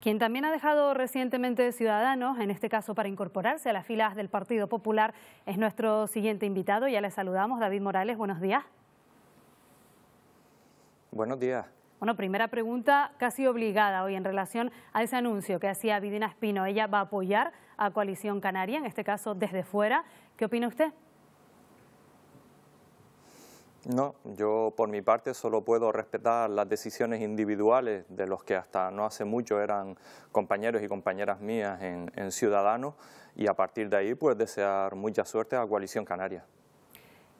quien también ha dejado recientemente Ciudadanos, en este caso para incorporarse a las filas del Partido Popular, es nuestro siguiente invitado. Ya le saludamos, David Morales, buenos días. Buenos días. Bueno, primera pregunta casi obligada hoy en relación a ese anuncio que hacía Vidina Espino. Ella va a apoyar a Coalición Canaria, en este caso desde fuera. ¿Qué opina usted? No, yo por mi parte solo puedo respetar las decisiones individuales de los que hasta no hace mucho eran compañeros y compañeras mías en, Ciudadanos y a partir de ahí pues desear mucha suerte a Coalición Canaria.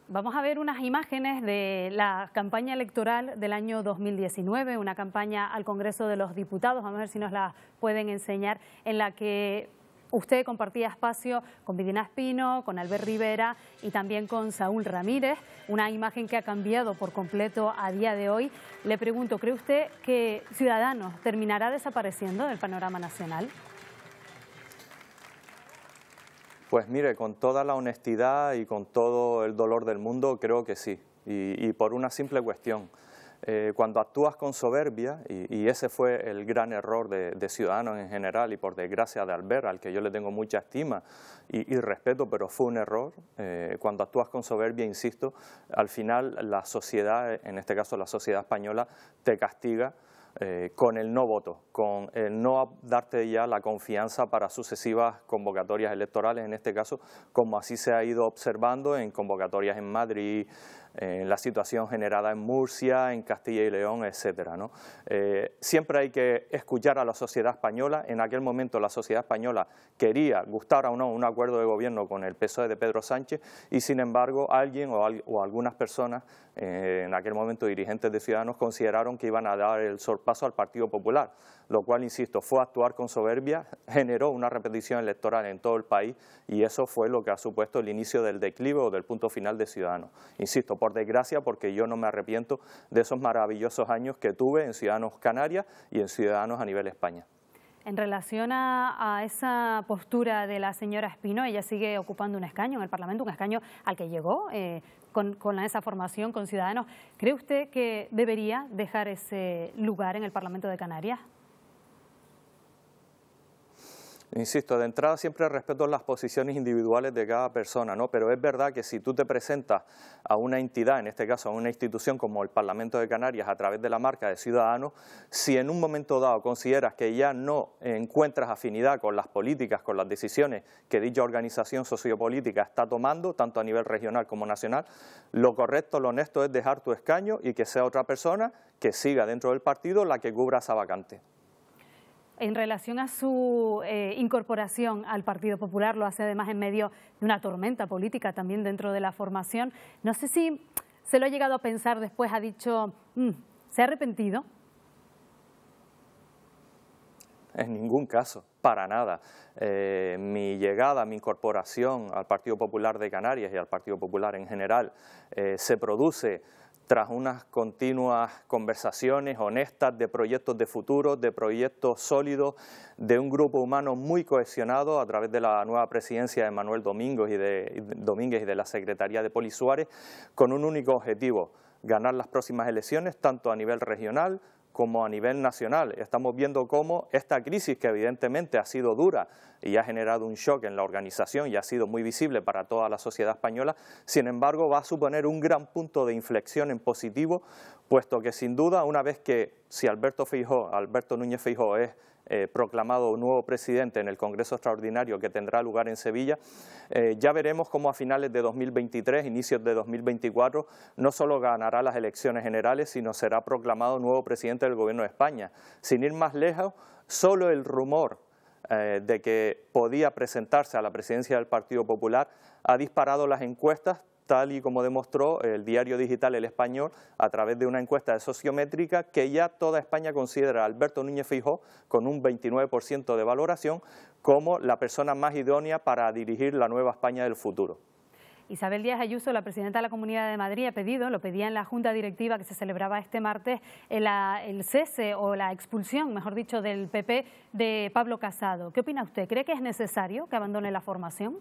Vamos a ver unas imágenes de la campaña electoral del año 2019, una campaña al Congreso de los Diputados, vamos a ver si nos la pueden enseñar, en la que Usted compartía espacio con Vidina Espino, con Albert Rivera y también con Saúl Ramírez, una imagen que ha cambiado por completo a día de hoy. Le pregunto, ¿cree usted que Ciudadanos terminará desapareciendo del panorama nacional? Pues mire, con toda la honestidad y con todo el dolor del mundo, creo que sí, y, y por una simple cuestión. Eh, cuando actúas con soberbia, y, ese fue el gran error de, Ciudadanos en general y por desgracia de Albert, al que yo le tengo mucha estima y, respeto, pero fue un error, eh, cuando actúas con soberbia, insisto, al final la sociedad, en este caso la sociedad española, te castiga eh, con el no voto, con el no darte ya la confianza para sucesivas convocatorias electorales, en este caso, como así se ha ido observando en convocatorias en Madrid, en la situación generada en Murcia, en Castilla y León, etcétera. ¿no? Eh, siempre hay que escuchar a la sociedad española. En aquel momento la sociedad española quería, gustar o no, un acuerdo de gobierno con el PSOE de Pedro Sánchez y, sin embargo, alguien o, algunas personas, eh, en aquel momento dirigentes de Ciudadanos, consideraron que iban a dar el sorprendimiento paso al Partido Popular, lo cual, insisto, fue actuar con soberbia, generó una repetición electoral en todo el país y eso fue lo que ha supuesto el inicio del declive o del punto final de Ciudadanos. Insisto, por desgracia, porque yo no me arrepiento de esos maravillosos años que tuve en Ciudadanos Canarias y en Ciudadanos a nivel España. En relación a, esa postura de la señora Espino, ella sigue ocupando un escaño en el Parlamento, un escaño al que llegó eh, con, esa formación con Ciudadanos. ¿Cree usted que debería dejar ese lugar en el Parlamento de Canarias? Insisto, de entrada siempre respeto las posiciones individuales de cada persona, ¿no? pero es verdad que si tú te presentas a una entidad, en este caso a una institución como el Parlamento de Canarias, a través de la marca de Ciudadanos, si en un momento dado consideras que ya no encuentras afinidad con las políticas, con las decisiones que dicha organización sociopolítica está tomando, tanto a nivel regional como nacional, lo correcto, lo honesto es dejar tu escaño y que sea otra persona que siga dentro del partido la que cubra esa vacante en relación a su eh, incorporación al Partido Popular, lo hace además en medio de una tormenta política también dentro de la formación. No sé si se lo ha llegado a pensar después, ha dicho, mm, ¿se ha arrepentido? En ningún caso, para nada. Eh, mi llegada, mi incorporación al Partido Popular de Canarias y al Partido Popular en general eh, se produce tras unas continuas conversaciones honestas de proyectos de futuro, de proyectos sólidos, de un grupo humano muy cohesionado a través de la nueva presidencia de Manuel y de, Domínguez y de la Secretaría de Poli Suárez, con un único objetivo, ganar las próximas elecciones, tanto a nivel regional como a nivel nacional. Estamos viendo cómo esta crisis, que evidentemente ha sido dura y ha generado un shock en la organización y ha sido muy visible para toda la sociedad española, sin embargo va a suponer un gran punto de inflexión en positivo, puesto que sin duda una vez que si Alberto Feijó, Alberto Núñez Feijóo es eh, proclamado nuevo presidente en el Congreso Extraordinario que tendrá lugar en Sevilla, eh, ya veremos cómo a finales de 2023, inicios de 2024, no solo ganará las elecciones generales, sino será proclamado nuevo presidente del Gobierno de España. Sin ir más lejos, solo el rumor eh, de que podía presentarse a la presidencia del Partido Popular ha disparado las encuestas tal y como demostró el diario digital El Español a través de una encuesta sociométrica que ya toda España considera a Alberto Núñez Fijó con un 29% de valoración como la persona más idónea para dirigir la nueva España del futuro. Isabel Díaz Ayuso, la presidenta de la Comunidad de Madrid, ha pedido, lo pedía en la Junta Directiva que se celebraba este martes, el, el, cese o la expulsión, mejor dicho, del PP de Pablo Casado. ¿Qué opina usted? ¿Cree que es necesario que abandone la formación?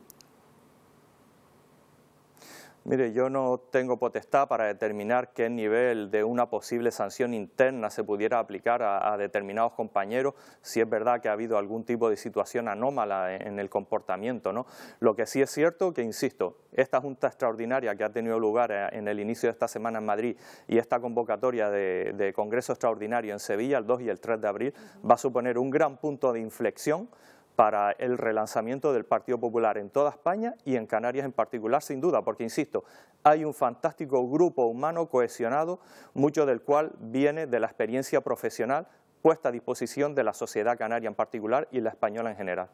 Mire, yo no tengo potestad para determinar qué nivel de una posible sanción interna se pudiera aplicar a, determinados compañeros, si es verdad que ha habido algún tipo de situación anómala en, el comportamiento. ¿no? Lo que sí es cierto, que insisto, esta junta extraordinaria que ha tenido lugar eh, en el inicio de esta semana en Madrid y esta convocatoria de, de Congreso Extraordinario en Sevilla, el 2 y el 3 de abril, va a suponer un gran punto de inflexión para el relanzamiento del Partido Popular en toda España y en Canarias en particular, sin duda, porque, insisto, hay un fantástico grupo humano cohesionado, mucho del cual viene de la experiencia profesional puesta a disposición de la sociedad canaria en particular y la española en general.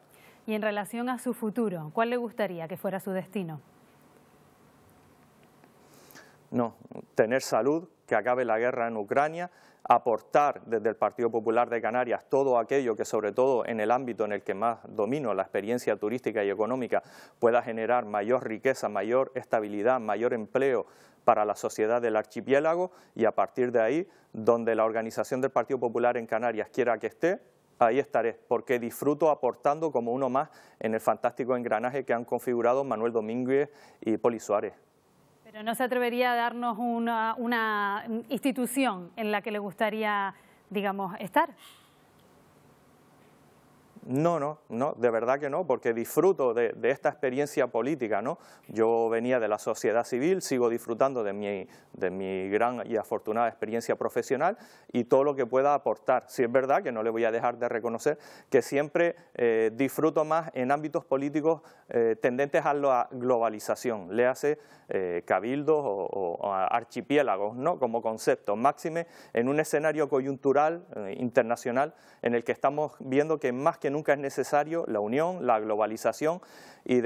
Y en relación a su futuro, ¿cuál le gustaría que fuera su destino? No, tener salud, que acabe la guerra en Ucrania, aportar desde el Partido Popular de Canarias todo aquello que, sobre todo en el ámbito en el que más domino, la experiencia turística y económica, pueda generar mayor riqueza, mayor estabilidad, mayor empleo para la sociedad del archipiélago y a partir de ahí, donde la organización del Partido Popular en Canarias quiera que esté, ahí estaré, porque disfruto aportando como uno más en el fantástico engranaje que han configurado Manuel Domínguez y Poli Suárez no se atrevería a darnos una, una institución en la que le gustaría, digamos, estar. No, no, no, de verdad que no, porque disfruto de, esta experiencia política, ¿no? Yo venía de la sociedad civil, sigo disfrutando de mi, gran y afortunada experiencia profesional y todo lo que pueda aportar. Si es verdad que no le voy a dejar de reconocer que siempre eh, disfruto más en ámbitos políticos eh, tendentes a la globalización, le hace eh, cabildos o, o, archipiélagos, ¿no? Como concepto, máxime en un escenario coyuntural internacional en el que estamos viendo que más que nunca es necesario la unión, la globalización y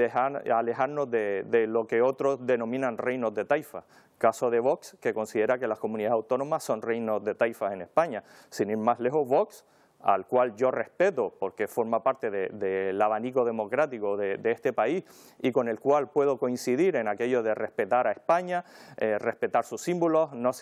alejarnos de, lo que otros denominan reinos de taifa. Caso de Vox, que considera que las comunidades autónomas son reinos de taifas en España. Sin ir más lejos, Vox al cual yo respeto porque forma parte del abanico democrático de, este país y con el cual puedo coincidir en aquello de respetar a España, eh, respetar sus símbolos, no,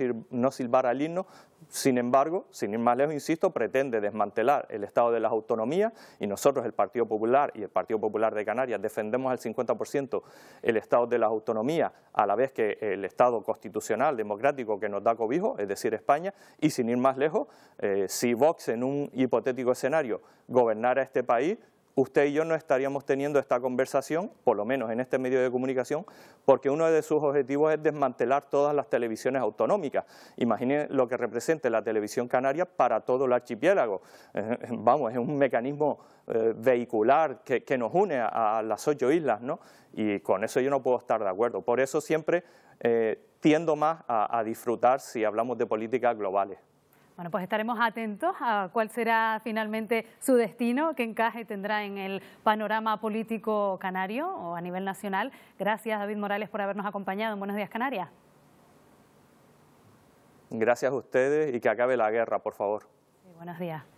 silbar al himno. Sin embargo, sin ir más lejos, insisto, pretende desmantelar el Estado de las Autonomías y nosotros, el Partido Popular y el Partido Popular de Canarias, defendemos al 50% el Estado de las Autonomías a la vez que el Estado constitucional, democrático que nos da cobijo, es decir, España, y sin ir más lejos, eh, si Vox en un hipotético escenario, gobernar a este país, usted y yo no estaríamos teniendo esta conversación, por lo menos en este medio de comunicación, porque uno de sus objetivos es desmantelar todas las televisiones autonómicas. Imaginen lo que representa la televisión canaria para todo el archipiélago. Eh, eh, vamos, es un mecanismo eh, vehicular que, nos une a, las ocho islas, ¿no? Y con eso yo no puedo estar de acuerdo. Por eso siempre tiendo más a disfrutar si hablamos de políticas globales. Bueno, pues estaremos atentos a cuál será finalmente su destino, qué encaje tendrá en el panorama político canario o a nivel nacional. Gracias, David Morales, por habernos acompañado Buenos Días Canarias. Gracias a ustedes y que acabe la guerra, por favor. buenos días.